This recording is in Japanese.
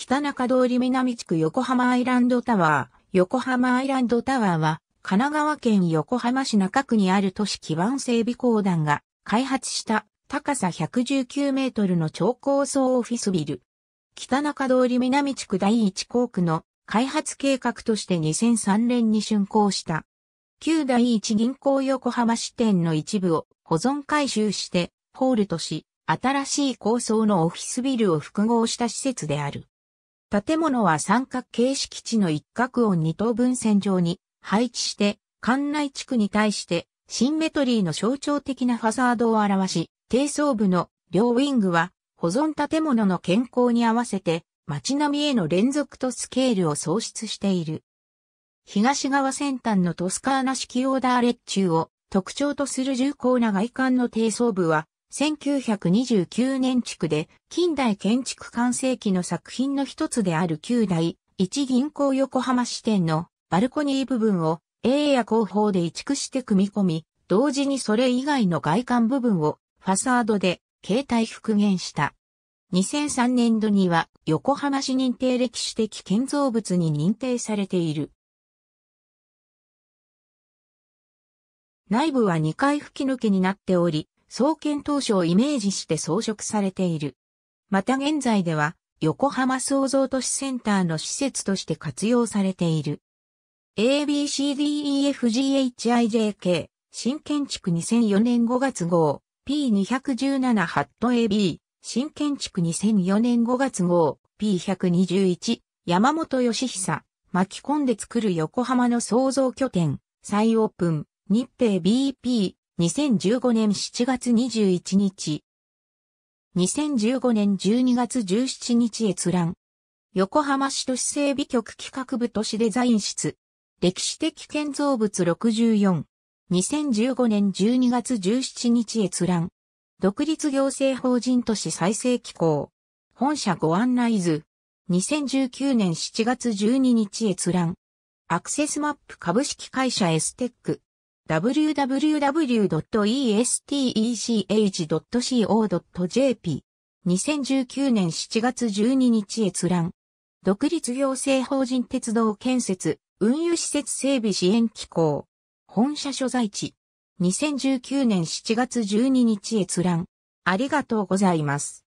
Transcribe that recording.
北中通り南地区横浜アイランドタワー。横浜アイランドタワーは、神奈川県横浜市中区にある都市基盤整備公団が開発した高さ119メートルの超高層オフィスビル。北中通り南地区第一校区の開発計画として2003年に竣工した。旧第一銀行横浜支店の一部を保存回収して、ホールとし、新しい高層のオフィスビルを複合した施設である。建物は三角形式地の一角を二等分線上に配置して、館内地区に対してシンメトリーの象徴的なファサードを表し、低層部の両ウィングは保存建物の健康に合わせて街並みへの連続とスケールを創出している。東側先端のトスカーナ式オーダー列柱を特徴とする重厚な外観の低層部は1929年築で近代建築完成期の作品の一つである旧大一銀行横浜支店のバルコニー部分を A や後方で移築して組み込み、同時にそれ以外の外観部分をファサードで形態復元した。2003年度には横浜市認定歴史的建造物に認定されている。内部は2階吹き抜けになっており、創建当初をイメージして装飾されている。また現在では、横浜創造都市センターの施設として活用されている。ABCDEFGHIJK 新建築2004年5月号 P217 ハット AB 新建築2004年5月号 P121 山本義久巻き込んで作る横浜の創造拠点再オープン日平 BP 2015年7月21日。2015年12月17日閲覧。横浜市都市整備局企画部都市デザイン室。歴史的建造物64。2015年12月17日閲覧。独立行政法人都市再生機構。本社ご案内図。2019年7月12日閲覧。アクセスマップ株式会社エステック。www.estech.co.jp。2019年7月12日閲覧。独立行政法人鉄道建設、運輸施設整備支援機構。本社所在地。2019年7月12日閲覧。ありがとうございます。